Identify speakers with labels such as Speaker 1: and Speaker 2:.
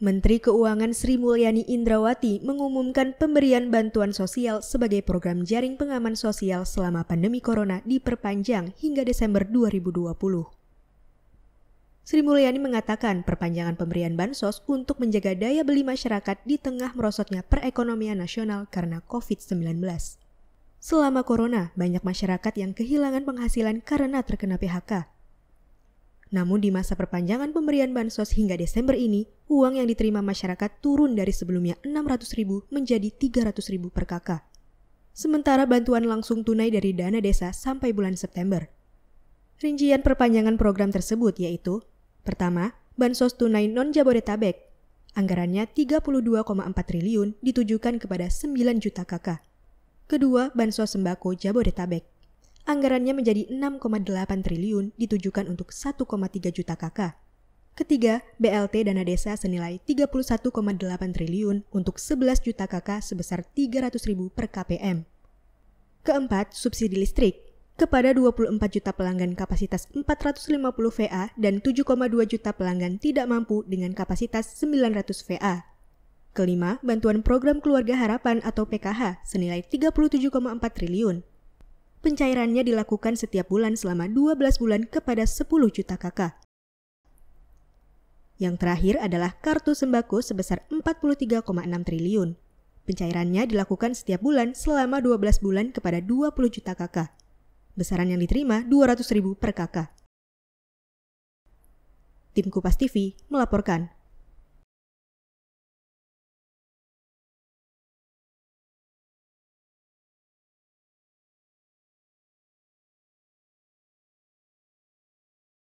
Speaker 1: Menteri Keuangan Sri Mulyani Indrawati mengumumkan pemberian bantuan sosial sebagai program jaring pengaman sosial selama pandemi corona diperpanjang hingga Desember 2020. Sri Mulyani mengatakan perpanjangan pemberian bansos untuk menjaga daya beli masyarakat di tengah merosotnya perekonomian nasional karena COVID-19. Selama corona, banyak masyarakat yang kehilangan penghasilan karena terkena PHK, namun di masa perpanjangan pemberian bansos hingga Desember ini, uang yang diterima masyarakat turun dari sebelumnya ribu menjadi ribu per kakak. Sementara bantuan langsung tunai dari dana desa sampai bulan September. Rincian perpanjangan program tersebut yaitu Pertama, bansos tunai non-Jabodetabek. Anggarannya 32,4 triliun ditujukan kepada 9 juta kakak. Kedua, bansos sembako Jabodetabek anggarannya menjadi 6,8 triliun ditujukan untuk 1,3 juta kakak. Ketiga, BLT dana desa senilai 31,8 triliun untuk 11 juta kakak sebesar 300 ribu per KPM. Keempat, subsidi listrik kepada 24 juta pelanggan kapasitas 450 VA dan 7,2 juta pelanggan tidak mampu dengan kapasitas 900 VA. Kelima, bantuan program keluarga harapan atau PKH senilai 37,4 triliun Pencairannya dilakukan setiap bulan selama 12 bulan kepada 10 juta kakak. Yang terakhir adalah kartu sembako sebesar 43,6 triliun. Pencairannya dilakukan setiap bulan selama 12 bulan kepada 20 juta kakak. Besaran yang diterima 200 ribu per kakak. Tim Kupas TV melaporkan.